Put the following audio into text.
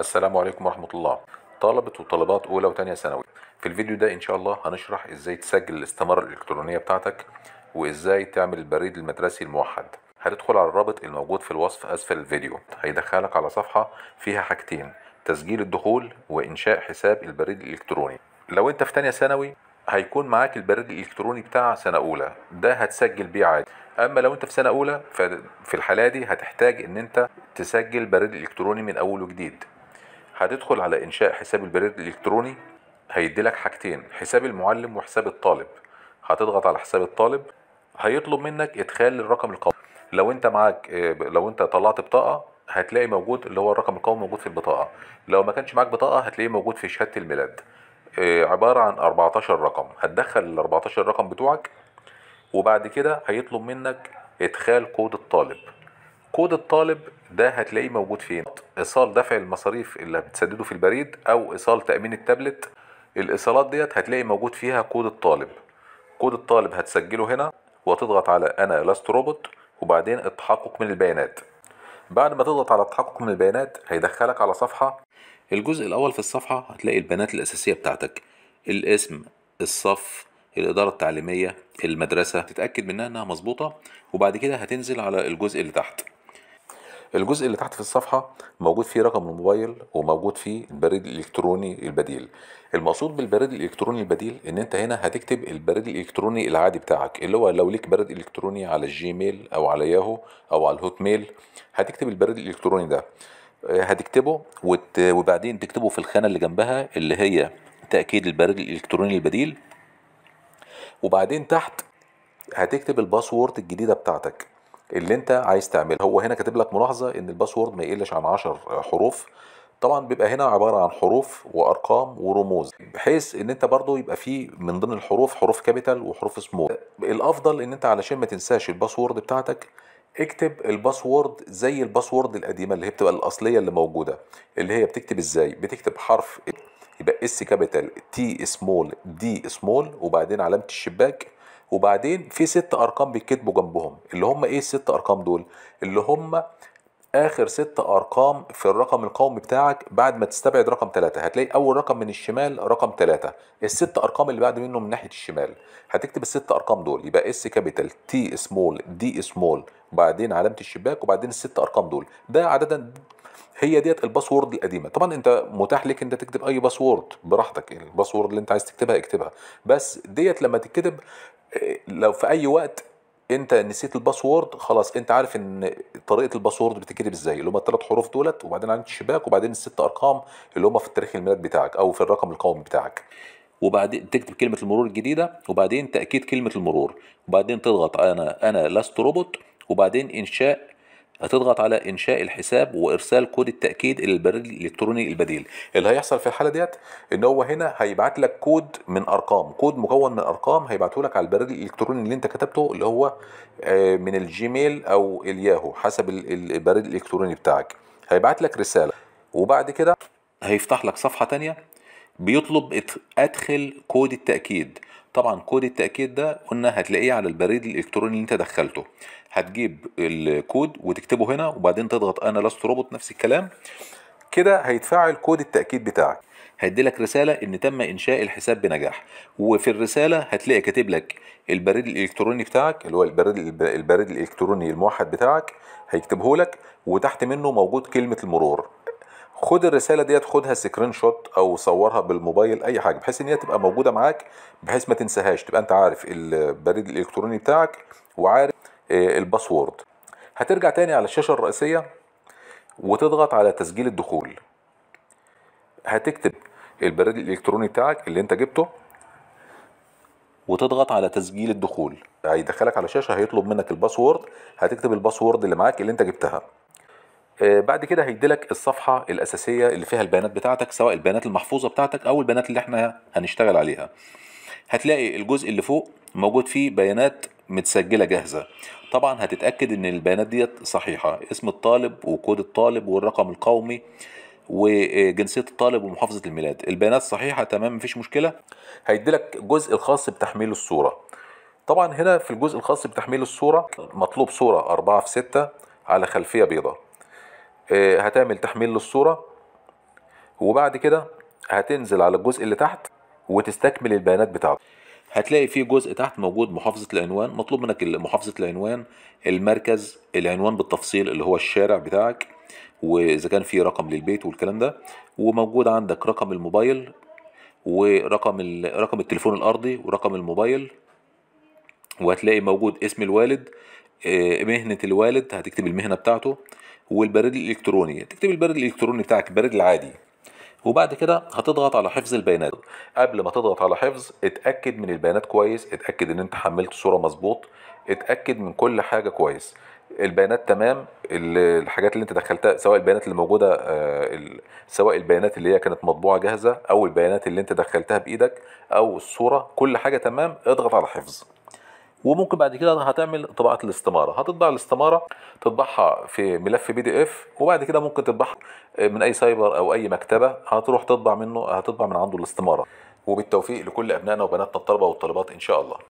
السلام عليكم ورحمة الله طالبة وطالبات أولى وتانية ثانوي في الفيديو ده إن شاء الله هنشرح إزاي تسجل الاستمارة الإلكترونية بتاعتك وإزاي تعمل البريد المدرسي الموحد هتدخل على الرابط الموجود في الوصف أسفل الفيديو هيدخلك على صفحة فيها حاجتين تسجيل الدخول وإنشاء حساب البريد الإلكتروني لو أنت في تانية ثانوي هيكون معاك البريد الالكتروني بتاع سنه اولى ده هتسجل بيه عادي اما لو انت في سنه اولى ففي الحاله دي هتحتاج ان انت تسجل بريد الكتروني من اول وجديد هتدخل على انشاء حساب البريد الالكتروني هيديلك حاجتين حساب المعلم وحساب الطالب هتضغط على حساب الطالب هيطلب منك ادخال الرقم القومي لو انت معاك آه، لو انت طلعت بطاقه هتلاقي موجود اللي هو الرقم القومي موجود في البطاقه لو ما كانش معاك بطاقه هتلاقيه موجود في شهاده الميلاد آه، عباره عن 14 رقم هتدخل ال 14 رقم بتوعك وبعد كده هيطلب منك ادخال كود الطالب كود الطالب ده هتلاقيه موجود فين ايصال دفع المصاريف اللي هتسدده في البريد او ايصال تامين التابلت الايصالات ديت هتلاقي موجود فيها كود الطالب كود الطالب هتسجله هنا وتضغط على انا لاست روبوت وبعدين التحقق من البيانات بعد ما تضغط على التحقق من البيانات هيدخلك على صفحه الجزء الاول في الصفحه هتلاقي البيانات الاساسيه بتاعتك الاسم الصف الإدارة التعليمية المدرسة تتأكد منها إنها مظبوطة وبعد كده هتنزل على الجزء اللي تحت الجزء اللي تحت في الصفحه موجود فيه رقم الموبايل وموجود فيه البريد الالكتروني البديل المقصود بالبريد الالكتروني البديل ان انت هنا هتكتب البريد الالكتروني العادي بتاعك اللي هو لو ليك بريد الكتروني على الجيميل او على ياهو او على الهوت ميل هتكتب البريد الالكتروني ده آه، هتكتبه وت... وبعدين تكتبه في الخانه اللي جنبها اللي هي تاكيد البريد الالكتروني البديل وبعدين تحت هتكتب الباسورد الجديده بتاعتك اللي انت عايز تعمله هو هنا كاتب لك ملاحظه ان الباسورد ما يقلش عن 10 حروف طبعا بيبقى هنا عباره عن حروف وارقام ورموز بحيث ان انت برضو يبقى فيه من ضمن الحروف حروف كابيتال وحروف سمول الافضل ان انت علشان ما تنساش الباسورد بتاعتك اكتب الباسورد زي الباسورد القديمه اللي هي بتبقى الاصليه اللي موجوده اللي هي بتكتب ازاي بتكتب حرف يبقى اس كابيتال تي سمول دي سمول وبعدين علامه الشباك وبعدين في ست ارقام بيتكتبوا جنبهم اللي هم ايه الست ارقام دول اللي هم اخر ست ارقام في الرقم القومي بتاعك بعد ما تستبعد رقم ثلاثة هتلاقي اول رقم من الشمال رقم ثلاثة الست ارقام اللي بعد منه من ناحية الشمال هتكتب الست ارقام دول يبقى اس كابيتال تي سمول دي سمول بعدين علامة الشباك وبعدين الست ارقام دول ده عادة هي ديت الباسورد القديمه طبعا انت متاح لك انت تكتب اي باسورد براحتك يعني الباسورد اللي انت عايز تكتبها اكتبها بس ديت لما تتكتب آه، لو في اي وقت انت نسيت الباسورد خلاص انت عارف ان طريقه الباسورد بتتكتب ازاي اللي هم الثلاث حروف دولت وبعدين عند الشباك وبعدين الست ارقام اللي هم في التاريخ الميلاد بتاعك او في الرقم القومي بتاعك وبعدين تكتب كلمه المرور الجديده وبعدين تاكيد كلمه المرور وبعدين تضغط انا انا لست روبوت وبعدين انشاء هتضغط على انشاء الحساب وارسال كود التاكيد الى البريد الالكتروني البديل اللي هيحصل في الحاله ديت ان هو هنا هيبعت لك كود من ارقام كود مكون من ارقام هيبعته لك على البريد الالكتروني اللي انت كتبته اللي هو آه، من الجيميل او الياهو حسب البريد الالكتروني بتاعك هيبعت لك رساله وبعد كده هيفتح لك صفحه تانية بيطلب ادخل كود التاكيد طبعا كود التاكيد ده قلنا هتلاقيه على البريد الالكتروني اللي انت دخلته هتجيب الكود وتكتبه هنا وبعدين تضغط انا لست روبوت نفس الكلام كده هيتفعل كود التاكيد بتاعك هيدي لك رساله ان تم انشاء الحساب بنجاح وفي الرساله هتلاقي كاتب لك البريد الالكتروني بتاعك اللي هو البريد البريد الالكتروني الموحد بتاعك هيكتبه لك وتحت منه موجود كلمه المرور خد الرساله ديت خدها سكرين شوت او صورها بالموبايل اي حاجه بحيث ان هي تبقى موجوده معاك بحيث ما تنساهاش تبقى انت عارف البريد الالكتروني بتاعك وعارف آه، الباسورد هترجع تاني على الشاشه الرئيسيه وتضغط على تسجيل الدخول هتكتب البريد الالكتروني بتاعك اللي انت جبته وتضغط على تسجيل الدخول هيدخلك على شاشه هيطلب منك الباسورد هتكتب الباسورد اللي معاك اللي انت جبتها آه، بعد كده هيديلك الصفحه الاساسيه اللي فيها البيانات بتاعتك سواء البيانات المحفوظه بتاعتك او البيانات اللي احنا هنشتغل عليها هتلاقي الجزء اللي فوق موجود فيه بيانات متسجله جاهزه طبعا هتتاكد ان البيانات ديت صحيحه اسم الطالب وكود الطالب والرقم القومي وجنسيه الطالب ومحافظه الميلاد البيانات صحيحه تمام مفيش مشكله هيديلك الجزء الخاص بتحميل الصوره طبعا هنا في الجزء الخاص بتحميل الصوره مطلوب صوره 4 في 6 على خلفيه بيضاء آه، هتعمل تحميل للصورة وبعد كده هتنزل على الجزء اللي تحت وتستكمل البيانات بتاعته هتلاقي في جزء تحت موجود محافظة العنوان مطلوب منك محافظة العنوان المركز العنوان بالتفصيل اللي هو الشارع بتاعك وإذا كان في رقم للبيت والكلام ده وموجود عندك رقم الموبايل ورقم رقم التليفون الأرضي ورقم الموبايل وهتلاقي موجود اسم الوالد آه، مهنة الوالد هتكتب المهنة بتاعته والبريد الالكتروني تكتب البريد الالكتروني بتاعك البريد العادي وبعد كده هتضغط على حفظ البيانات قبل ما تضغط على حفظ اتاكد من البيانات كويس اتاكد ان انت حملت صوره مظبوط اتاكد من كل حاجه كويس البيانات تمام الحاجات اللي انت دخلتها سواء البيانات اللي موجوده آه، سواء البيانات اللي هي كانت مطبوعه جاهزه او البيانات اللي انت دخلتها بايدك او الصوره كل حاجه تمام اضغط على حفظ وممكن بعد كده هتعمل طباعه الاستماره هتطبع الاستماره تطبعها في ملف بي دي اف وبعد كده ممكن تطبعها من اي سايبر او اي مكتبه هتروح تطبع منه هتطبع من عنده الاستماره وبالتوفيق لكل ابنائنا وبناتنا الطلبه والطالبات ان شاء الله